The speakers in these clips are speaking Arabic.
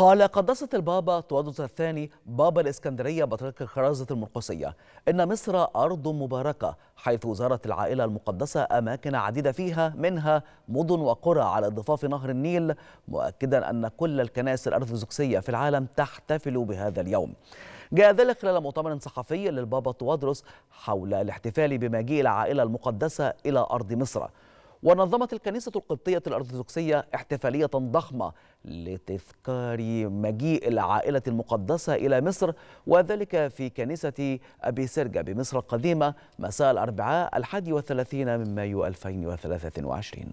قال قدسة البابا تودس الثاني بابا الإسكندرية بطريق الخرازة المرقسية إن مصر أرض مباركة حيث زارت العائلة المقدسة أماكن عديدة فيها منها مدن وقرى على ضفاف نهر النيل مؤكدا أن كل الكنائس الأرثوذكسية في العالم تحتفل بهذا اليوم جاء ذلك خلال مؤتمر صحفي للبابا تودرس حول الاحتفال بمجيء العائلة المقدسة إلى أرض مصر ونظمت الكنيسة القبطية الأرثوذكسية احتفالية ضخمة لتذكار مجيء العائلة المقدسة إلى مصر وذلك في كنيسة أبي سرجة بمصر القديمة مساء الأربعاء الحادي والثلاثين من مايو 2023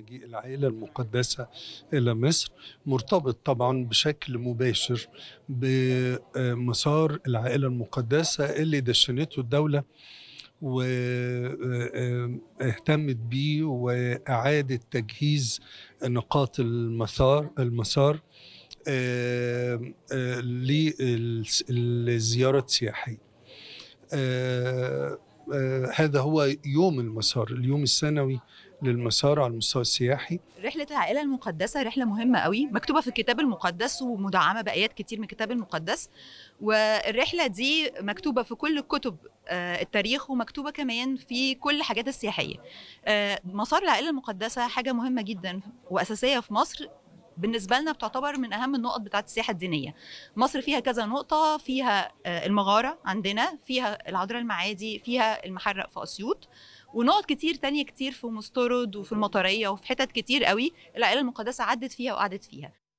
مجيء العائله المقدسه الى مصر مرتبط طبعا بشكل مباشر بمسار العائله المقدسه اللي دشنته الدوله واهتمت بيه واعاده تجهيز نقاط المسار المسار للزياره السياحيه هذا هو يوم المسار اليوم السنوي للمسار على المستوى السياحي رحلة العائلة المقدسة رحلة مهمة قوي مكتوبة في الكتاب المقدس ومدعمة بآيات كتير من الكتاب المقدس والرحلة دي مكتوبة في كل الكتب آه، التاريخ ومكتوبة كمان في كل الحاجات السياحية آه، مسار العائلة المقدسة حاجة مهمة جدا وأساسية في مصر بالنسبه لنا بتعتبر من اهم النقط بتاعت السياحه الدينيه مصر فيها كذا نقطه فيها آه، المغاره عندنا فيها العذراء المعادي فيها المحرق في اسيوط ونقط كتير تانية كتير في مسترد وفي المطريه وفي حتت كتير قوي العائله المقدسه عدت فيها وقعدت فيها